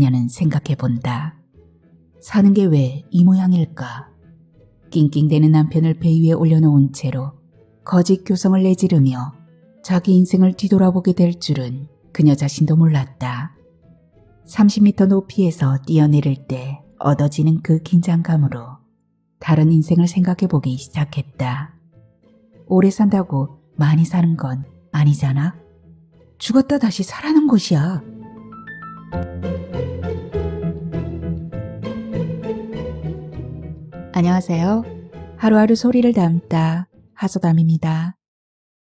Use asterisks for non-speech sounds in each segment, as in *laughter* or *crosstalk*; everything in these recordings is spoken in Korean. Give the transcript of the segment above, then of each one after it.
그녀는 생각해 본다. 사는 게 왜 이 모양일까? 낑낑대는 남편을 배 위에 올려놓은 채로 거짓 교성을 내지르며 자기 인생을 뒤돌아보게 될 줄은 그녀 자신도 몰랐다. 30m 높이에서 뛰어내릴 때 얻어지는 그 긴장감으로 다른 인생을 생각해 보기 시작했다. 오래 산다고 많이 사는 건 아니잖아. 죽었다 다시 사라는 것이야. 안녕하세요. 하루하루 소리를 담다 하소담입니다.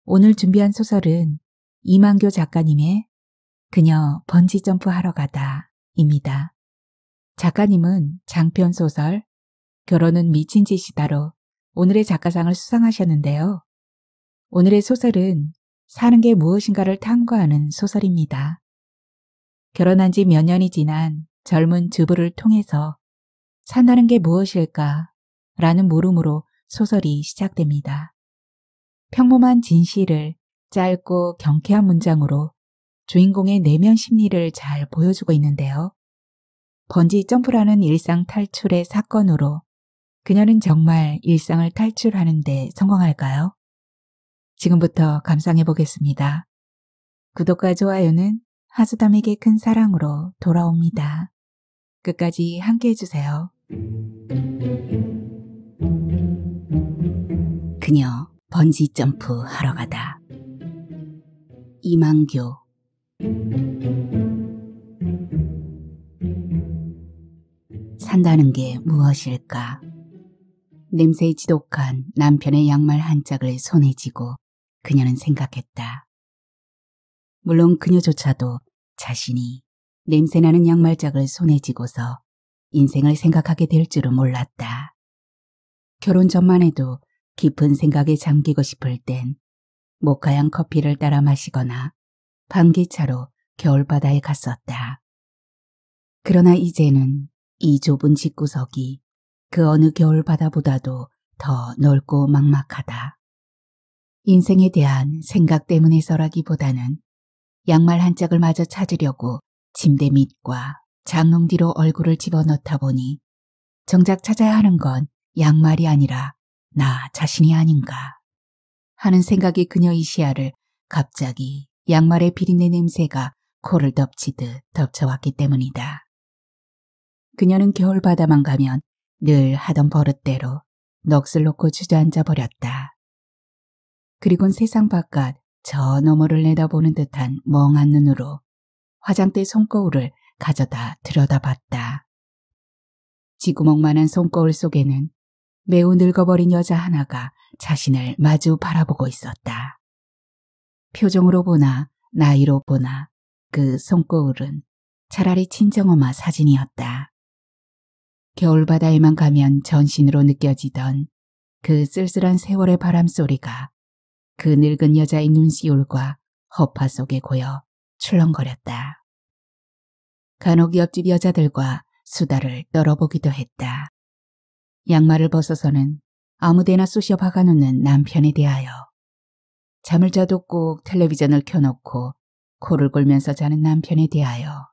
오늘 준비한 소설은 이만교 작가님의 그녀 번지점프 하러 가다 입니다. 작가님은 장편 소설 결혼은 미친 짓이다로 오늘의 작가상을 수상하셨는데요. 오늘의 소설은 사는 게 무엇인가를 탐구하는 소설입니다. 결혼한 지 몇 년이 지난 젊은 주부를 통해서 산다는 게 무엇일까 라는 물음으로 소설이 시작됩니다. 평범한 진실을 짧고 경쾌한 문장으로 주인공의 내면 심리를 잘 보여주고 있는데요. 번지 점프라는 일상 탈출의 사건으로 그녀는 정말 일상을 탈출하는데 성공할까요? 지금부터 감상해 보겠습니다. 구독과 좋아요는 하수담에게 큰 사랑으로 돌아옵니다. 끝까지 함께 해주세요. 그녀 번지 점프 하러 가다. 이만교 산다는 게 무엇일까? 냄새에 지독한 남편의 양말 한 짝을 손에 쥐고 그녀는 생각했다. 물론 그녀조차도 자신이 냄새나는 양말짝을 손에 쥐고서 인생을 생각하게 될 줄은 몰랐다. 결혼 전만 해도 깊은 생각에 잠기고 싶을 땐 모카향 커피를 따라 마시거나 방기차로 겨울바다에 갔었다. 그러나 이제는 이 좁은 집구석이 그 어느 겨울바다보다도 더 넓고 막막하다. 인생에 대한 생각 때문에서라기보다는 양말 한 짝을 마저 찾으려고 침대 밑과 장롱 뒤로 얼굴을 집어넣다 보니 정작 찾아야 하는 건 양말이 아니라 나 자신이 아닌가 하는 생각이 그녀의 시야를 갑자기 양말의 비린내 냄새가 코를 덮치듯 덮쳐왔기 때문이다. 그녀는 겨울바다만 가면 늘 하던 버릇대로 넋을 놓고 주저앉아 버렸다. 그리고 세상 바깥 저 너머를 내다보는 듯한 멍한 눈으로 화장대 손거울을 가져다 들여다봤다. 지구멍만한 손거울 속에는 매우 늙어버린 여자 하나가 자신을 마주 바라보고 있었다. 표정으로 보나 나이로 보나 그 손거울은 차라리 친정엄마 사진이었다. 겨울바다에만 가면 전신으로 느껴지던 그 쓸쓸한 세월의 바람소리가 그 늙은 여자의 눈시울과 허파 속에 고여 출렁거렸다. 간혹 옆집 여자들과 수다를 떨어보기도 했다. 양말을 벗어서는 아무데나 쑤셔 박아놓는 남편에 대하여 잠을 자도 꼭 텔레비전을 켜놓고 코를 골면서 자는 남편에 대하여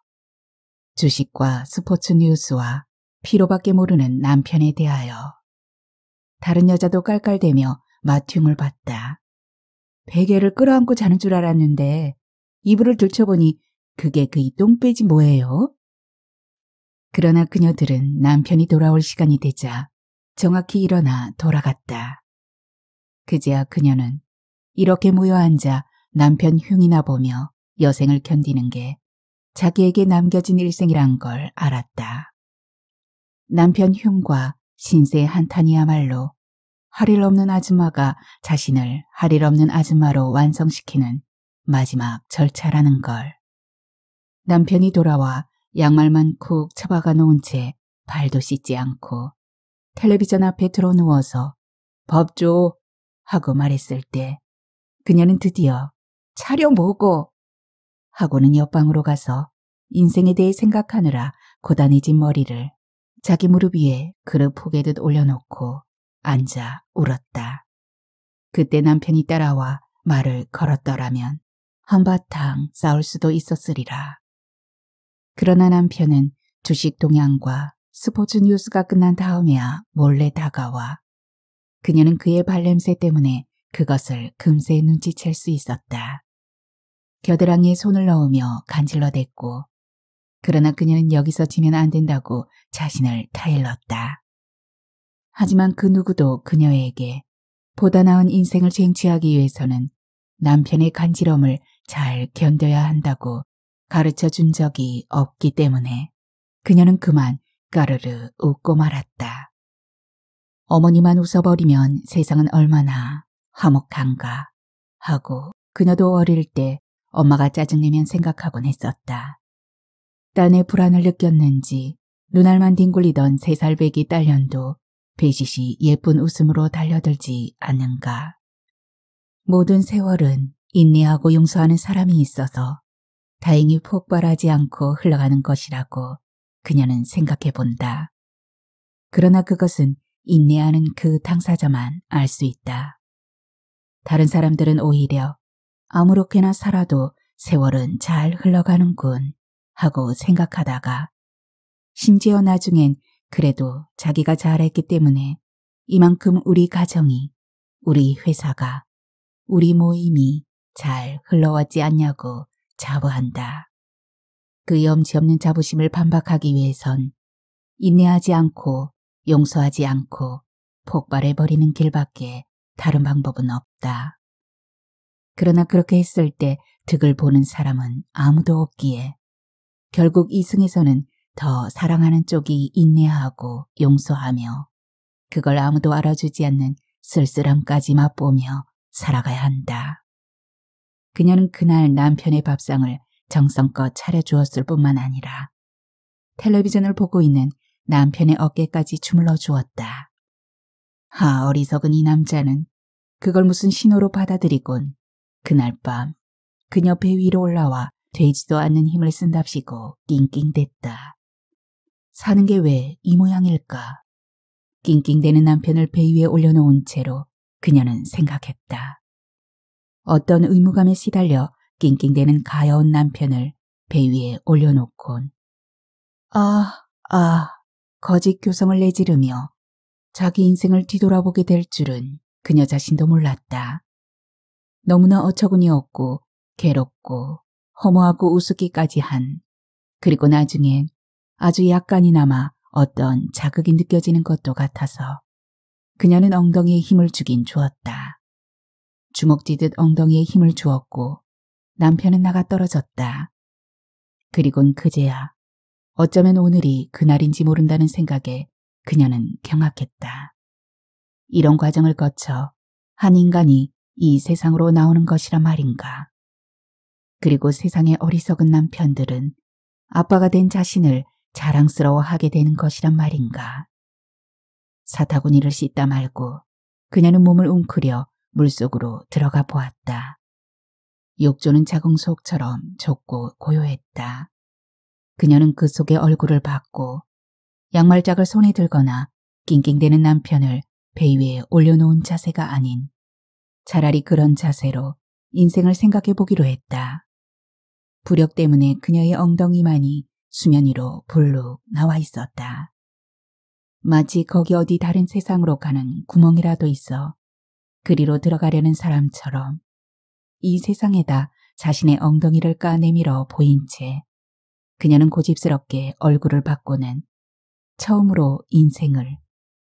주식과 스포츠 뉴스와 피로밖에 모르는 남편에 대하여 다른 여자도 깔깔대며 마퉁을 봤다. 베개를 끌어안고 자는 줄 알았는데 이불을 들춰보니 그게 그 이 똥배지 뭐예요? 그러나 그녀들은 남편이 돌아올 시간이 되자 정확히 일어나 돌아갔다. 그제야 그녀는 이렇게 모여 앉아 남편 흉이나 보며 여생을 견디는 게 자기에게 남겨진 일생이란 걸 알았다. 남편 흉과 신세의 한탄이야말로 할일 없는 아줌마가 자신을 할 일 없는 아줌마로 완성시키는 마지막 절차라는 걸. 남편이 돌아와 양말만 쿡쳐박아 놓은 채 발도 씻지 않고 텔레비전 앞에 들어 누워서 법 줘! 하고 말했을 때 그녀는 드디어 차려 뭐고! 하고는 옆방으로 가서 인생에 대해 생각하느라 고단해진 머리를 자기 무릎 위에 그릇 포개듯 올려놓고 앉아 울었다. 그때 남편이 따라와 말을 걸었더라면 한바탕 싸울 수도 있었으리라. 그러나 남편은 주식 동향과 스포츠 뉴스가 끝난 다음에야 몰래 다가와 그녀는 그의 발냄새 때문에 그것을 금세 눈치챌 수 있었다. 겨드랑이에 손을 넣으며 간질러댔고 그러나 그녀는 여기서 지면 안 된다고 자신을 타일렀다. 하지만 그 누구도 그녀에게 보다 나은 인생을 쟁취하기 위해서는 남편의 간지럼을 잘 견뎌야 한다고 가르쳐 준 적이 없기 때문에 그녀는 그만 까르르 웃고 말았다. 어머니만 웃어버리면 세상은 얼마나 화목한가 하고 그녀도 어릴 때 엄마가 짜증내면 생각하곤 했었다. 딴의 불안을 느꼈는지 눈알만 뒹굴리던 세 살배기 딸년도 베짓이 예쁜 웃음으로 달려들지 않는가. 모든 세월은 인내하고 용서하는 사람이 있어서 다행히 폭발하지 않고 흘러가는 것이라고 그녀는 생각해 본다. 그러나 그것은 인내하는 그 당사자만 알 수 있다. 다른 사람들은 오히려 아무렇게나 살아도 세월은 잘 흘러가는군 하고 생각하다가 심지어 나중엔 그래도 자기가 잘했기 때문에 이만큼 우리 가정이, 우리 회사가, 우리 모임이 잘 흘러왔지 않냐고 자부한다. 그 염치없는 자부심을 반박하기 위해선 인내하지 않고 용서하지 않고 폭발해버리는 길밖에 다른 방법은 없다. 그러나 그렇게 했을 때 득을 보는 사람은 아무도 없기에 결국 이승에서는 더 사랑하는 쪽이 인내하고 용서하며 그걸 아무도 알아주지 않는 쓸쓸함까지 맛보며 살아가야 한다. 그녀는 그날 남편의 밥상을 정성껏 차려주었을 뿐만 아니라 텔레비전을 보고 있는 남편의 어깨까지 주물러 주었다. 아 어리석은 이 남자는 그걸 무슨 신호로 받아들이곤 그날 밤 그녀 배 위로 올라와 되지도 않는 힘을 쓴답시고 낑낑댔다. 사는 게 왜 이 모양일까? 낑낑대는 남편을 배 위에 올려놓은 채로 그녀는 생각했다. 어떤 의무감에 시달려 낑낑대는 가여운 남편을 배 위에 올려놓곤 아, 아, 거짓 교성을 내지르며 자기 인생을 뒤돌아보게 될 줄은 그녀 자신도 몰랐다. 너무나 어처구니 없고 괴롭고 허무하고 우습기까지 한 그리고 나중엔 아주 약간이나마 어떤 자극이 느껴지는 것도 같아서 그녀는 엉덩이에 힘을 주긴 주었다. 주먹 뒤듯 엉덩이에 힘을 주었고 남편은 나가 떨어졌다. 그리곤 그제야 어쩌면 오늘이 그날인지 모른다는 생각에 그녀는 경악했다. 이런 과정을 거쳐 한 인간이 이 세상으로 나오는 것이란 말인가. 그리고 세상의 어리석은 남편들은 아빠가 된 자신을 자랑스러워하게 되는 것이란 말인가. 사타구니를 씻다 말고 그녀는 몸을 웅크려 물속으로 들어가 보았다. 욕조는 자궁속처럼 좁고 고요했다. 그녀는 그 속에 얼굴을 봤고 양말짝을 손에 들거나 낑낑대는 남편을 배 위에 올려놓은 자세가 아닌 차라리 그런 자세로 인생을 생각해 보기로 했다. 부력 때문에 그녀의 엉덩이만이 수면 위로 볼록 나와 있었다. 마치 거기 어디 다른 세상으로 가는 구멍이라도 있어 그리로 들어가려는 사람처럼 이 세상에다 자신의 엉덩이를 까내밀어 보인 채 그녀는 고집스럽게 얼굴을 바꾸는 처음으로 인생을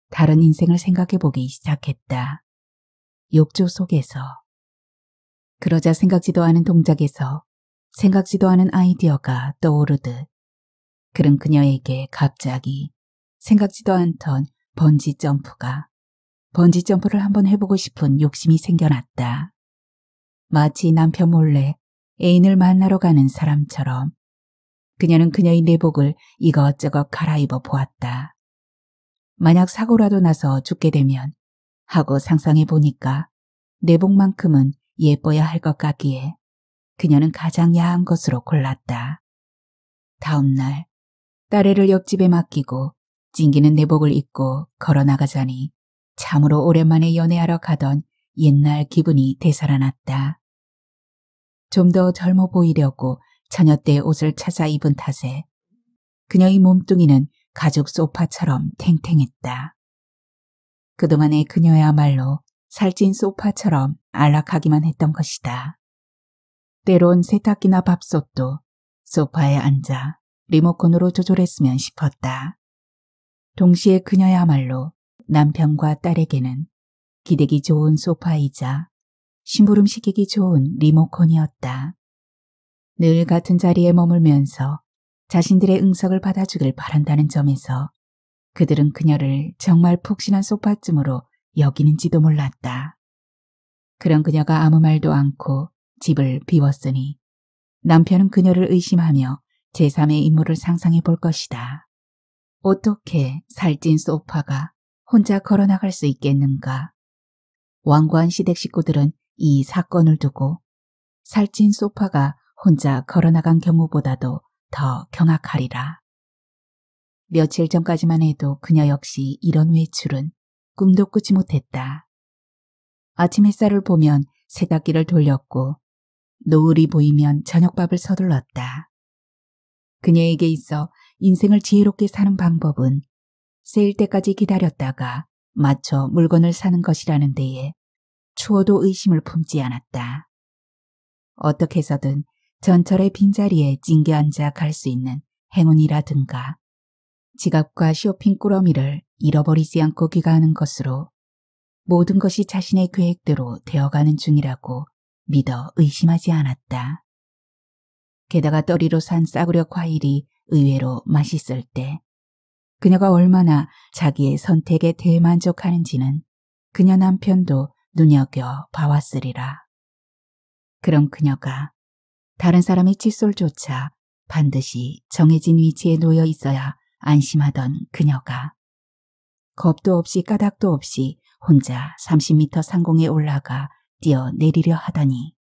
다른 인생을 생각해보기 시작했다. 욕조 속에서 그러자 생각지도 않은 동작에서 생각지도 않은 아이디어가 떠오르듯 그런 그녀에게 갑자기 생각지도 않던 번지점프가 번지점프를 한번 해보고 싶은 욕심이 생겨났다. 마치 남편 몰래 애인을 만나러 가는 사람처럼 그녀는 그녀의 내복을 이것저것 갈아입어 보았다. 만약 사고라도 나서 죽게 되면 하고 상상해 보니까 내복만큼은 예뻐야 할 것 같기에 그녀는 가장 야한 것으로 골랐다. 다음날 딸애를 옆집에 맡기고 찡기는 내복을 입고 걸어나가자니 참으로 오랜만에 연애하러 가던 옛날 기분이 되살아났다. 좀 더 젊어 보이려고 자녀 때 옷을 찾아 입은 탓에 그녀의 몸뚱이는 가죽 소파처럼 탱탱했다. 그동안의 그녀야말로 살찐 소파처럼 안락하기만 했던 것이다. 때론 세탁기나 밥솥도 소파에 앉아 리모컨으로 조절했으면 싶었다. 동시에 그녀야말로 남편과 딸에게는 기대기 좋은 소파이자 심부름 시키기 좋은 리모컨이었다. 늘 같은 자리에 머물면서 자신들의 응석을 받아주길 바란다는 점에서 그들은 그녀를 정말 푹신한 소파쯤으로 여기는지도 몰랐다. 그런 그녀가 아무 말도 않고 집을 비웠으니 남편은 그녀를 의심하며 제3의 인물을 상상해 볼 것이다. 어떻게 살찐 소파가 혼자 걸어나갈 수 있겠는가? 왕관 시댁 식구들은 이 사건을 두고 살찐 소파가 혼자 걸어나간 경우보다도 더 경악하리라. 며칠 전까지만 해도 그녀 역시 이런 외출은 꿈도 꾸지 못했다. 아침 햇살을 보면 세탁기를 돌렸고 노을이 보이면 저녁밥을 서둘렀다. 그녀에게 있어 인생을 지혜롭게 사는 방법은 세일 때까지 기다렸다가 맞춰 물건을 사는 것이라는 데에 추어도 의심을 품지 않았다. 어떻게 해서든 전철의 빈자리에 찡겨 앉아 갈 수 있는 행운이라든가 지갑과 쇼핑 꾸러미를 잃어버리지 않고 귀가하는 것으로 모든 것이 자신의 계획대로 되어가는 중이라고 믿어 의심하지 않았다. 게다가 떠리로 산 싸구려 과일이 의외로 맛있을 때 그녀가 얼마나 자기의 선택에 대만족하는지는 그녀 남편도 눈여겨 봐왔으리라. 그럼 그녀가 다른 사람의 칫솔조차 반드시 정해진 위치에 놓여 있어야 안심하던 그녀가 겁도 없이 까닭도 없이 혼자 30m 상공에 올라가 뛰어내리려 하더니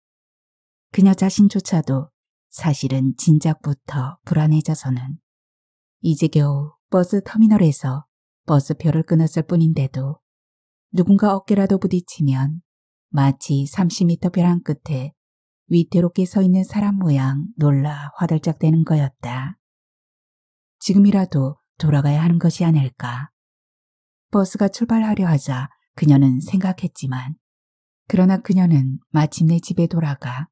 그녀 자신조차도 사실은 진작부터 불안해져서는 이제 겨우 버스 터미널에서 버스표를 끊었을 뿐인데도 누군가 어깨라도 부딪히면 마치 30m 벼랑 끝에 위태롭게 서 있는 사람 모양 놀라 화들짝대는 거였다. 지금이라도 돌아가야 하는 것이 아닐까. 버스가 출발하려 하자 그녀는 생각했지만 그러나 그녀는 마침내 집에 돌아가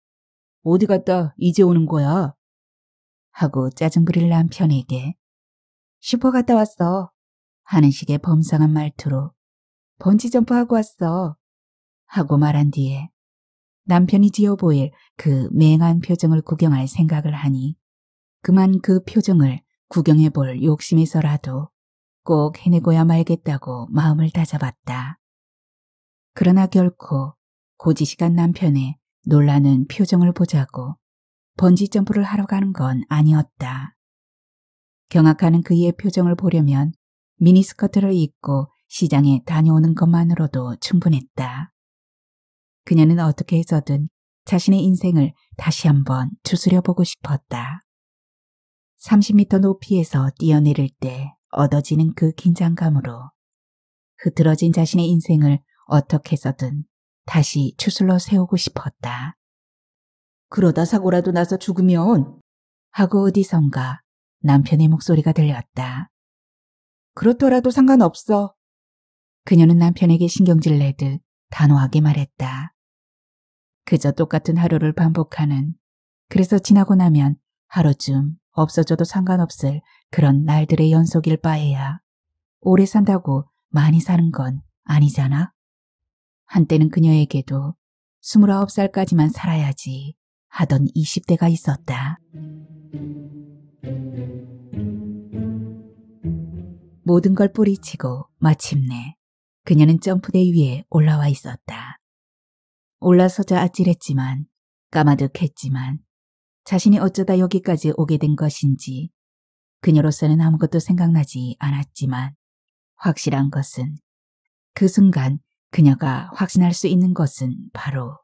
어디 갔다 이제 오는 거야? 하고 짜증부릴 남편에게 슈퍼 갔다 왔어. 하는 식의 범상한 말투로 번지점프하고 왔어. 하고 말한 뒤에 남편이 지어 보일 그 맹한 표정을 구경할 생각을 하니 그만 그 표정을 구경해 볼 욕심에서라도 꼭 해내고야 말겠다고 마음을 다잡았다. 그러나 결코 고지식한 남편의 놀라는 표정을 보자고 번지점프를 하러 가는 건 아니었다. 경악하는 그의 표정을 보려면 미니스커트를 입고 시장에 다녀오는 것만으로도 충분했다. 그녀는 어떻게 해서든 자신의 인생을 다시 한번 추스려 보고 싶었다. 30m 높이에서 뛰어내릴 때 얻어지는 그 긴장감으로 흐트러진 자신의 인생을 어떻게 해서든 다시 추슬러 세우고 싶었다. 그러다 사고라도 나서 죽으면 하고 어디선가 남편의 목소리가 들렸다. 그렇더라도 상관없어. 그녀는 남편에게 신경질 내듯 단호하게 말했다. 그저 똑같은 하루를 반복하는 그래서 지나고 나면 하루쯤 없어져도 상관없을 그런 날들의 연속일 바에야 오래 산다고 많이 사는 건 아니잖아. 한때는 그녀에게도 29살까지만 살아야지 하던 20대가 있었다. 모든 걸 뿌리치고 마침내 그녀는 점프대 위에 올라와 있었다. 올라서자 아찔했지만 까마득했지만 자신이 어쩌다 여기까지 오게 된 것인지 그녀로서는 아무것도 생각나지 않았지만 확실한 것은 그 순간 그녀가 확신할 수 있는 것은 바로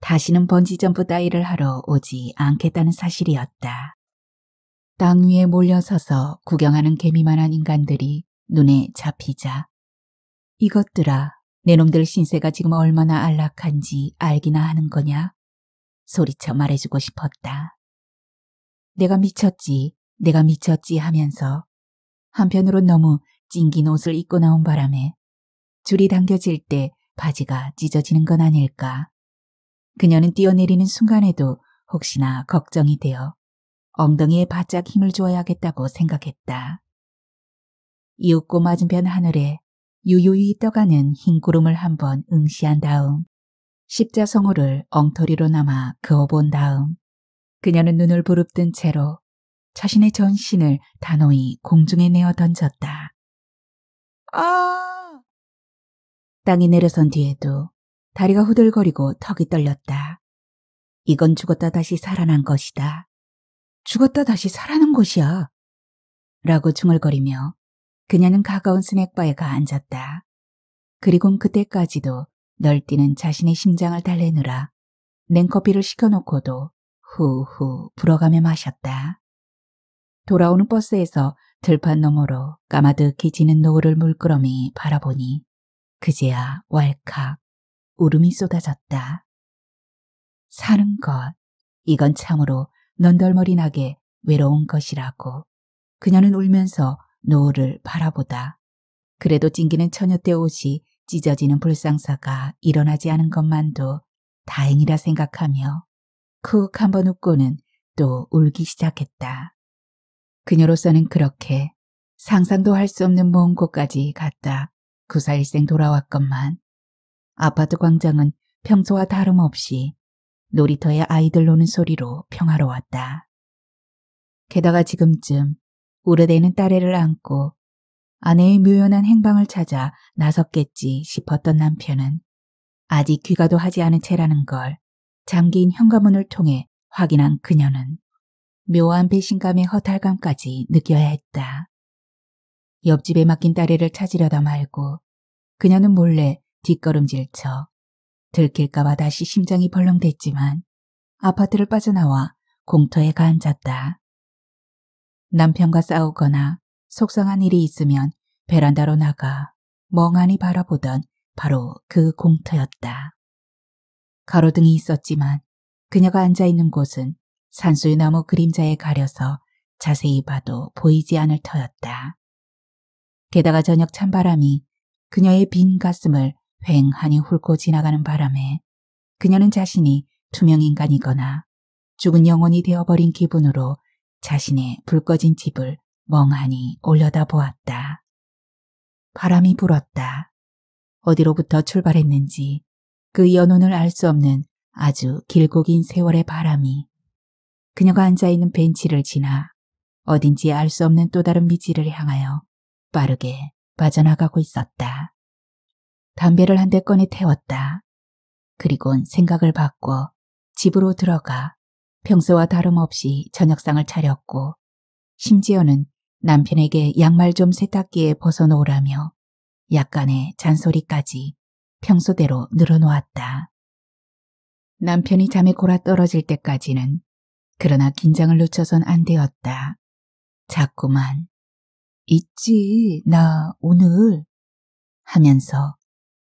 다시는 번지점프 따위를 하러 오지 않겠다는 사실이었다. 땅 위에 몰려서서 구경하는 개미만한 인간들이 눈에 잡히자. 이것들아, 내 놈들 신세가 지금 얼마나 안락한지 알기나 하는 거냐? 소리쳐 말해주고 싶었다. 내가 미쳤지, 내가 미쳤지 하면서 한편으로 너무 찡긴 옷을 입고 나온 바람에 줄이 당겨질 때 바지가 찢어지는 건 아닐까. 그녀는 뛰어내리는 순간에도 혹시나 걱정이 되어 엉덩이에 바짝 힘을 주어야겠다고 생각했다. 이윽고 맞은편 하늘에 유유히 떠가는 흰 구름을 한번 응시한 다음 십자성호를 엉터리로 남아 그어본 다음 그녀는 눈을 부릅뜬 채로 자신의 전신을 단호히 공중에 내어 던졌다. 아! 땅이 내려선 뒤에도 다리가 후들거리고 턱이 떨렸다. 이건 죽었다 다시 살아난 것이다. 죽었다 다시 살아난 것이야. 라고 중얼거리며 그녀는 가까운 스낵바에가 앉았다. 그리곤 그때까지도 널뛰는 자신의 심장을 달래느라 냉커피를 시켜놓고도 후후 불어가며 마셨다. 돌아오는 버스에서 들판 너머로 까마득히 지는 노을을 물끄러미 바라보니 그제야 왈칵 울음이 쏟아졌다. 사는 것, 이건 참으로 넌덜머리나게 외로운 것이라고. 그녀는 울면서 노을을 바라보다. 그래도 찡기는 처녀 때 옷이 찢어지는 불상사가 일어나지 않은 것만도 다행이라 생각하며 쿡한번 웃고는 또 울기 시작했다. 그녀로서는 그렇게 상상도 할 수 없는 먼 곳까지 갔다 구사일생 그 돌아왔건만 아파트 광장은 평소와 다름없이 놀이터에 아이들 노는 소리로 평화로웠다. 게다가 지금쯤 우르대는 딸애를 안고 아내의 묘연한 행방을 찾아 나섰겠지 싶었던 남편은 아직 귀가도 하지 않은 채라는 걸 잠긴 현관문을 통해 확인한 그녀는 묘한 배신감의 허탈감까지 느껴야 했다. 옆집에 맡긴 딸리를 찾으려다 말고 그녀는 몰래 뒷걸음질쳐 들킬까봐 다시 심장이 벌렁댔지만 아파트를 빠져나와 공터에 가앉았다. 남편과 싸우거나 속상한 일이 있으면 베란다로 나가 멍하니 바라보던 바로 그 공터였다. 가로등이 있었지만 그녀가 앉아있는 곳은 산수유나무 그림자에 가려서 자세히 봐도 보이지 않을 터였다. 게다가 저녁 찬바람이 그녀의 빈 가슴을 휑하니 훑고 지나가는 바람에 그녀는 자신이 투명인간이거나 죽은 영혼이 되어버린 기분으로 자신의 불 꺼진 집을 멍하니 올려다 보았다. 바람이 불었다. 어디로부터 출발했는지 그 연혼을 알 수 없는 아주 길고 긴 세월의 바람이 그녀가 앉아있는 벤치를 지나 어딘지 알 수 없는 또 다른 미지를 향하여 빠르게 빠져나가고 있었다. 담배를 한 대 꺼내 태웠다. 그리곤 생각을 바꿔 집으로 들어가 평소와 다름없이 저녁상을 차렸고 심지어는 남편에게 양말 좀 세탁기에 벗어놓으라며 약간의 잔소리까지 평소대로 늘어놓았다. 남편이 잠에 골아 떨어질 때까지는 그러나 긴장을 놓쳐선 안 되었다. 자꾸만 있지, 나 오늘. 하면서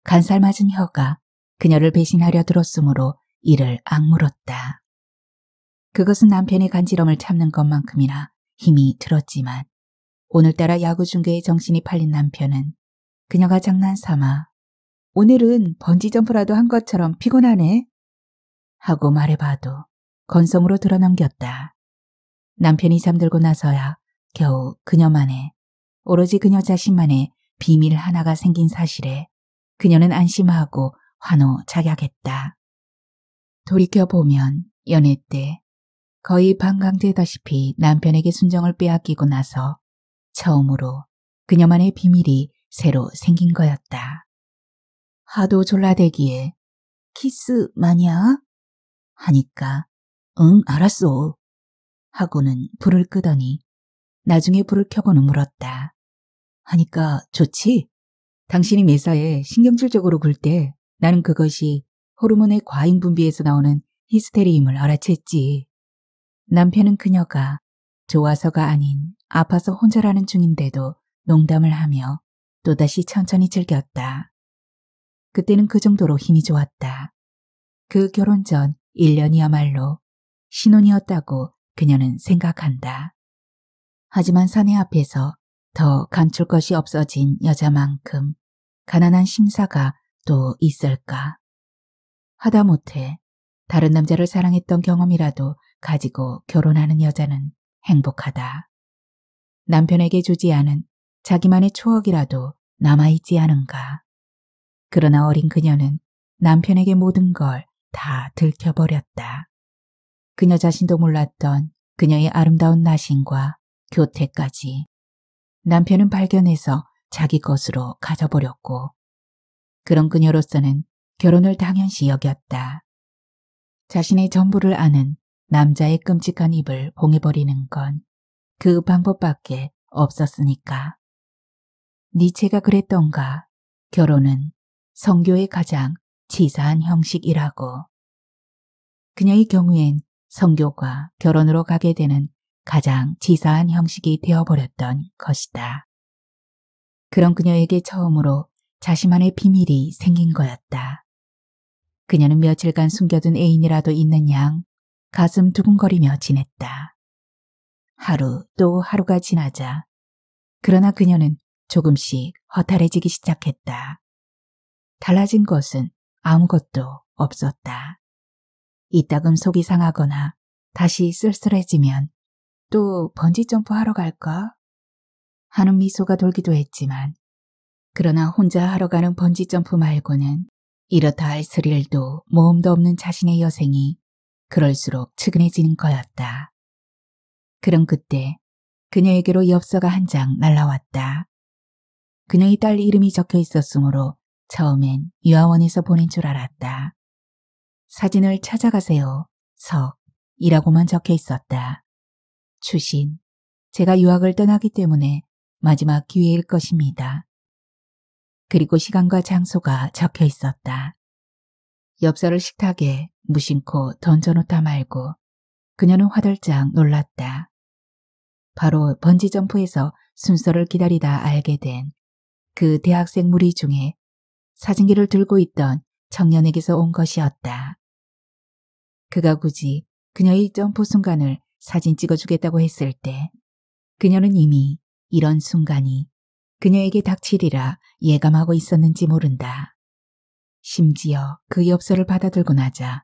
간살맞은 혀가 그녀를 배신하려 들었으므로 이를 악물었다. 그것은 남편의 간지럼을 참는 것만큼이나 힘이 들었지만 오늘따라 야구 중계에 정신이 팔린 남편은 그녀가 장난삼아 오늘은 번지점프라도 한 것처럼 피곤하네 하고 말해봐도 건성으로 드러넘겼다. 남편이 잠들고 나서야 겨우 그녀만의 오로지 그녀 자신만의 비밀 하나가 생긴 사실에 그녀는 안심하고 환호작약했다. 돌이켜보면 연애 때 거의 반강제다시피 남편에게 순정을 빼앗기고 나서 처음으로 그녀만의 비밀이 새로 생긴 거였다. 하도 졸라대기에 키스 마냐? 하니까 응알았소 하고는 불을 끄더니 나중에 불을 켜고 물었다. 하니까 좋지? 당신이 매사에 신경질적으로 굴 때 나는 그것이 호르몬의 과잉 분비에서 나오는 히스테리임을 알아챘지. 남편은 그녀가 좋아서가 아닌 아파서 혼자라는 중인데도 농담을 하며 또다시 천천히 즐겼다. 그때는 그 정도로 힘이 좋았다. 그 결혼 전 1년이야말로 신혼이었다고 그녀는 생각한다. 하지만 사내 앞에서 더 감출 것이 없어진 여자만큼 가난한 심사가 또 있을까. 하다못해 다른 남자를 사랑했던 경험이라도 가지고 결혼하는 여자는 행복하다. 남편에게 주지 않은 자기만의 추억이라도 남아있지 않은가. 그러나 어린 그녀는 남편에게 모든 걸 다 들켜버렸다. 그녀 자신도 몰랐던 그녀의 아름다운 나신과 교태까지 남편은 발견해서 자기 것으로 가져버렸고 그런 그녀로서는 결혼을 당연시 여겼다. 자신의 전부를 아는 남자의 끔찍한 입을 봉해버리는 건 그 방법밖에 없었으니까. 니체가 그랬던가 결혼은 성교의 가장 치사한 형식이라고. 그녀의 경우엔 성교가 결혼으로 가게 되는 가장 지사한 형식이 되어버렸던 것이다. 그런 그녀에게 처음으로 자신만의 비밀이 생긴 거였다. 그녀는 며칠간 숨겨둔 애인이라도 있는 양 가슴 두근거리며 지냈다. 하루 또 하루가 지나자 그러나 그녀는 조금씩 허탈해지기 시작했다. 달라진 것은 아무것도 없었다. 이따금 속이 상하거나 다시 쓸쓸해지면 또 번지점프 하러 갈까? 하는 미소가 돌기도 했지만 그러나 혼자 하러 가는 번지점프 말고는 이렇다 할 스릴도 모험도 없는 자신의 여생이 그럴수록 측은해지는 거였다. 그런 그때 그녀에게로 엽서가 한 장 날라왔다. 그녀의 딸 이름이 적혀 있었으므로 처음엔 유아원에서 보낸 줄 알았다. 사진을 찾아가세요. 석 이라고만 적혀 있었다. 추신. 제가 유학을 떠나기 때문에 마지막 기회일 것입니다. 그리고 시간과 장소가 적혀 있었다. 엽서를 식탁에 무심코 던져놓다 말고 그녀는 화들짝 놀랐다. 바로 번지점프에서 순서를 기다리다 알게 된 그 대학생 무리 중에 사진기를 들고 있던 청년에게서 온 것이었다. 그가 굳이 그녀의 점프 순간을 사진 찍어주겠다고 했을 때 그녀는 이미 이런 순간이 그녀에게 닥칠이라 예감하고 있었는지 모른다. 심지어 그 엽서를 받아들고 나자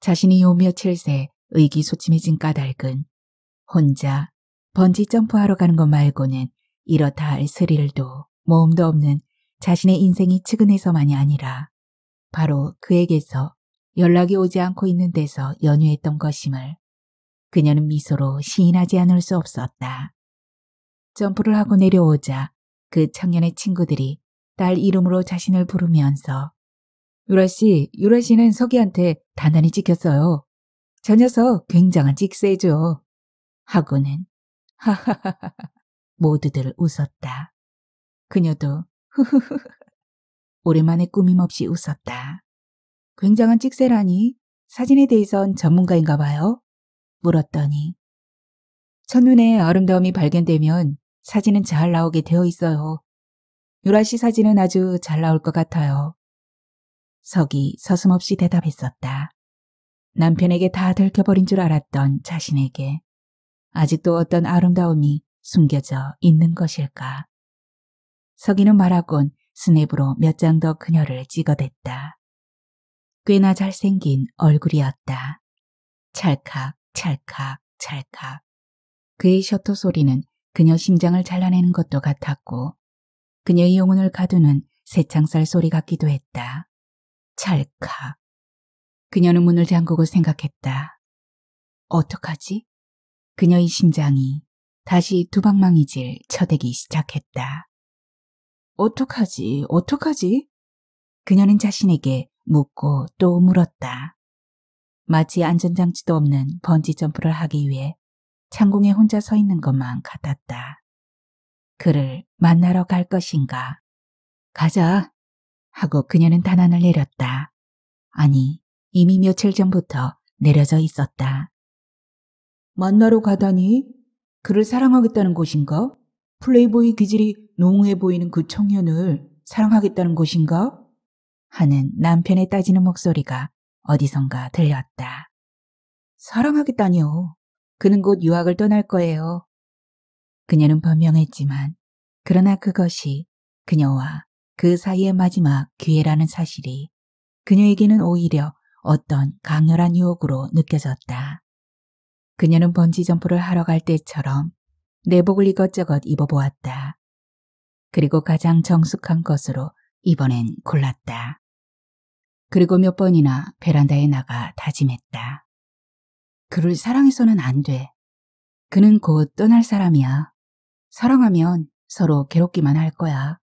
자신이 요 며칠 새 의기소침해진 까닭은 혼자 번지점프하러 가는 것 말고는 이렇다 할 스릴도 모험도 없는 자신의 인생이 측은해서만이 아니라 바로 그에게서 연락이 오지 않고 있는 데서 연유했던 것임을 그녀는 미소로 시인하지 않을 수 없었다. 점프를 하고 내려오자 그 청년의 친구들이 딸 이름으로 자신을 부르면서 유라씨, 유라씨는 서기한테 단단히 찍혔어요. 저 녀석 굉장한 찍세죠 하고는 하하하하 모두들 웃었다. 그녀도 후후후 *laughs* 오랜만에 꾸밈없이 웃었다. 굉장한 찍세라니 사진에 대해선 전문가인가 봐요. 물었더니 첫눈에 아름다움이 발견되면 사진은 잘 나오게 되어 있어요. 유라 씨 사진은 아주 잘 나올 것 같아요. 석이 서슴없이 대답했었다. 남편에게 다 들켜버린 줄 알았던 자신에게 아직도 어떤 아름다움이 숨겨져 있는 것일까. 석이는 말하곤 스냅으로 몇 장 더 그녀를 찍어댔다. 꽤나 잘생긴 얼굴이었다. 찰칵 찰칵 찰칵 그의 셔터 소리는 그녀 심장을 잘라내는 것도 같았고 그녀의 영혼을 가두는 새창살 소리 같기도 했다. 찰칵. 그녀는 문을 잠그고 생각했다. 어떡하지? 그녀의 심장이 다시 두방망이질 쳐대기 시작했다. 어떡하지? 어떡하지? 그녀는 자신에게 묻고 또 물었다. 마치 안전장치도 없는 번지점프를 하기 위해 창공에 혼자 서 있는 것만 같았다. 그를 만나러 갈 것인가? 가자! 하고 그녀는 단안을 내렸다. 아니, 이미 며칠 전부터 내려져 있었다. 만나러 가다니? 그를 사랑하겠다는 곳인가 플레이보이 기질이 농후해 보이는 그 청년을 사랑하겠다는 곳인가 하는 남편의 따지는 목소리가 어디선가 들렸다. 사랑하겠다니요. 그는 곧 유학을 떠날 거예요. 그녀는 변명했지만 그러나 그것이 그녀와 그 사이의 마지막 기회라는 사실이 그녀에게는 오히려 어떤 강렬한 유혹으로 느껴졌다. 그녀는 번지점프를 하러 갈 때처럼 내복을 이것저것 입어보았다. 그리고 가장 정숙한 것으로 이번엔 골랐다. 그리고 몇 번이나 베란다에 나가 다짐했다. 그를 사랑해서는 안 돼. 그는 곧 떠날 사람이야. 사랑하면 서로 괴롭기만 할 거야.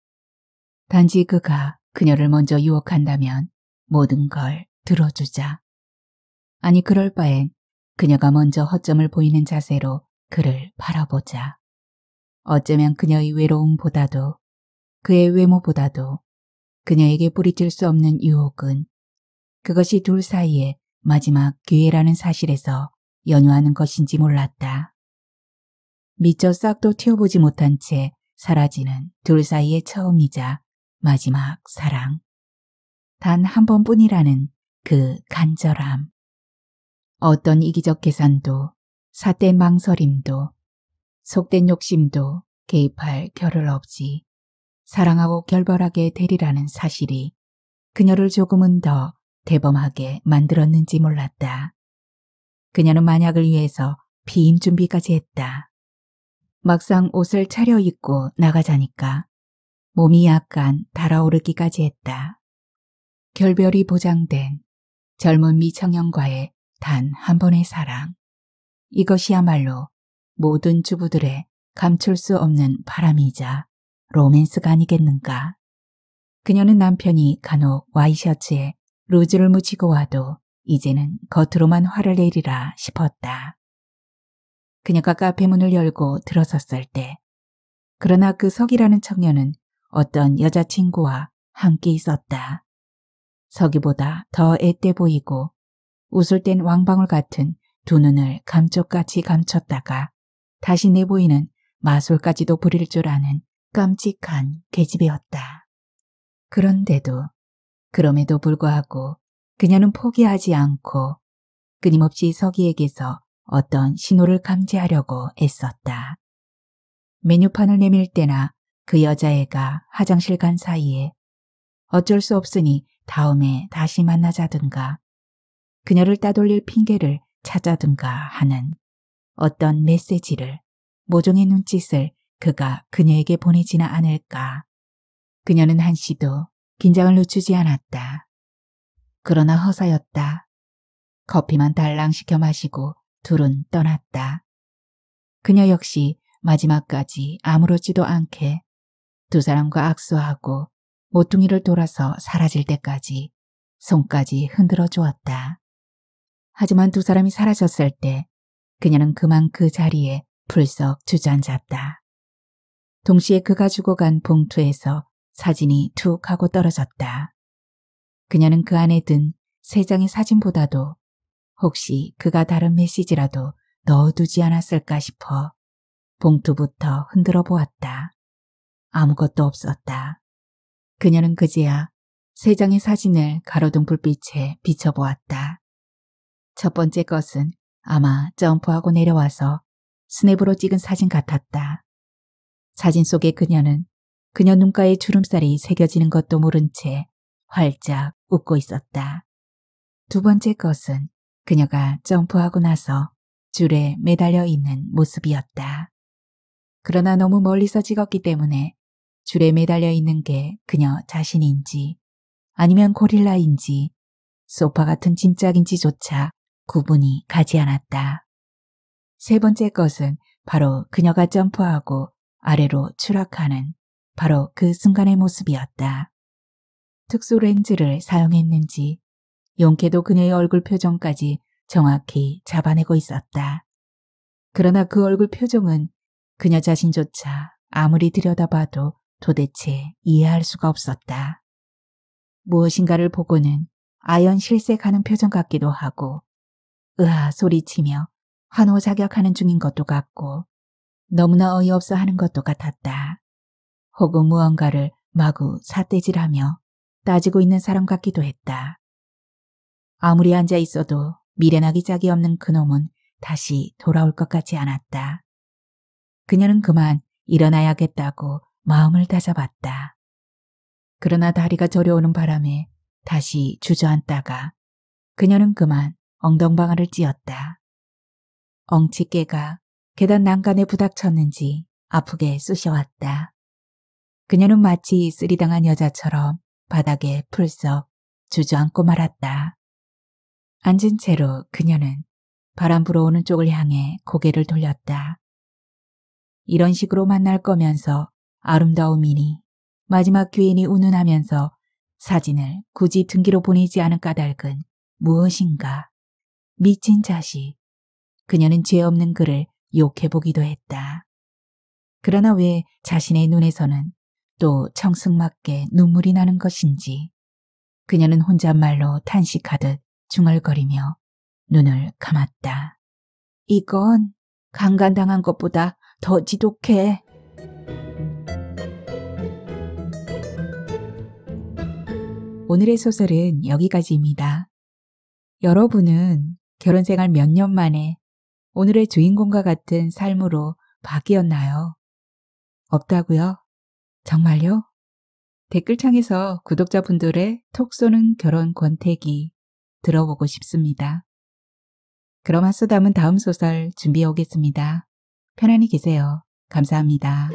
단지 그가 그녀를 먼저 유혹한다면 모든 걸 들어주자. 아니 그럴 바엔 그녀가 먼저 허점을 보이는 자세로 그를 바라보자. 어쩌면 그녀의 외로움보다도 그의 외모보다도 그녀에게 뿌리칠 수 없는 유혹은 그것이 둘사이의 마지막 기회라는 사실에서 연유하는 것인지 몰랐다. 미처 싹도 튀어보지 못한 채 사라지는 둘 사이의 처음이자 마지막 사랑. 단 한 번뿐이라는 그 간절함. 어떤 이기적 계산도 사된 망설임도 속된 욕심도 개입할 겨를 없이 사랑하고 결별하게 되리라는 사실이 그녀를 조금은 더 대범하게 만들었는지 몰랐다. 그녀는 만약을 위해서 비임 준비까지 했다. 막상 옷을 차려입고 나가자니까 몸이 약간 달아오르기까지 했다. 결별이 보장된 젊은 미청년과의 단 한 번의 사랑. 이것이야말로 모든 주부들의 감출 수 없는 바람이자 로맨스가 아니겠는가. 그녀는 남편이 간혹 와이셔츠에 로즈를 묻히고 와도 이제는 겉으로만 화를 내리라 싶었다. 그녀가 카페 문을 열고 들어섰을 때 그러나 그 석이라는 청년은 어떤 여자친구와 함께 있었다. 석이보다 더 앳돼 보이고 웃을 땐 왕방울 같은 두 눈을 감쪽같이 감췄다가 다시 내보이는 마술까지도 부릴 줄 아는 깜찍한 계집이었다 그런데도 그럼에도 불구하고 그녀는 포기하지 않고 끊임없이 서기에게서 어떤 신호를 감지하려고 애썼다. 메뉴판을 내밀 때나 그 여자애가 화장실 간 사이에 어쩔 수 없으니 다음에 다시 만나자든가 그녀를 따돌릴 핑계를 찾아든가 하는 어떤 메시지를 모종의 눈짓을 그가 그녀에게 보내지나 않을까. 그녀는 한시도 긴장을 늦추지 않았다. 그러나 허사였다. 커피만 달랑 시켜 마시고 둘은 떠났다. 그녀 역시 마지막까지 아무렇지도 않게 두 사람과 악수하고 모퉁이를 돌아서 사라질 때까지 손까지 흔들어 주었다. 하지만 두 사람이 사라졌을 때 그녀는 그만 그 자리에 풀썩 주저앉았다. 동시에 그가 주고 간 봉투에서 사진이 툭 하고 떨어졌다. 그녀는 그 안에 든 세 장의 사진보다도 혹시 그가 다른 메시지라도 넣어두지 않았을까 싶어 봉투부터 흔들어 보았다. 아무것도 없었다. 그녀는 그제야 세 장의 사진을 가로등 불빛에 비춰보았다. 첫 번째 것은 아마 점프하고 내려와서 스냅으로 찍은 사진 같았다. 사진 속의 그녀는 그녀 눈가에 주름살이 새겨지는 것도 모른 채 활짝 웃고 있었다. 두 번째 것은 그녀가 점프하고 나서 줄에 매달려 있는 모습이었다. 그러나 너무 멀리서 찍었기 때문에 줄에 매달려 있는 게 그녀 자신인지 아니면 고릴라인지 소파 같은 짐짝인지조차 구분이 가지 않았다. 세 번째 것은 바로 그녀가 점프하고 아래로 추락하는 바로 그 순간의 모습이었다. 특수 렌즈를 사용했는지 용케도 그녀의 얼굴 표정까지 정확히 잡아내고 있었다. 그러나 그 얼굴 표정은 그녀 자신조차 아무리 들여다봐도 도대체 이해할 수가 없었다. 무엇인가를 보고는 아연 실색하는 표정 같기도 하고 으아 소리치며 환호 자격하는 중인 것도 같고 너무나 어이없어 하는 것도 같았다. 혹은 무언가를 마구 사대질하며 따지고 있는 사람 같기도 했다. 아무리 앉아 있어도 미련하기 짝이 없는 그놈은 다시 돌아올 것 같지 않았다. 그녀는 그만 일어나야겠다고 마음을 다잡았다. 그러나 다리가 저려오는 바람에 다시 주저앉다가 그녀는 그만 엉덩방아를 찧었다. 엉치깨가 계단 난간에 부닥쳤는지 아프게 쑤셔왔다. 그녀는 마치 쓰리당한 여자처럼 바닥에 풀썩 주저앉고 말았다. 앉은 채로 그녀는 바람 불어오는 쪽을 향해 고개를 돌렸다. 이런 식으로 만날 거면서 아름다움이니 마지막 귀인이 운운하면서 사진을 굳이 등기로 보내지 않은 까닭은 무엇인가. 미친 자식. 그녀는 죄 없는 그를 욕해보기도 했다. 그러나 왜 자신의 눈에서는 또 청승맞게 눈물이 나는 것인지 그녀는 혼잣말로 탄식하듯 중얼거리며 눈을 감았다. 이건 강간당한 것보다 더 지독해. 오늘의 소설은 여기까지입니다. 여러분은 결혼생활 몇 년 만에 오늘의 주인공과 같은 삶으로 바뀌었나요? 없다고요? 정말요? 댓글창에서 구독자분들의 톡 쏘는 결혼 권태기 들어보고 싶습니다. 그럼 하소담은 다음 소설 준비해 오겠습니다. 편안히 계세요. 감사합니다.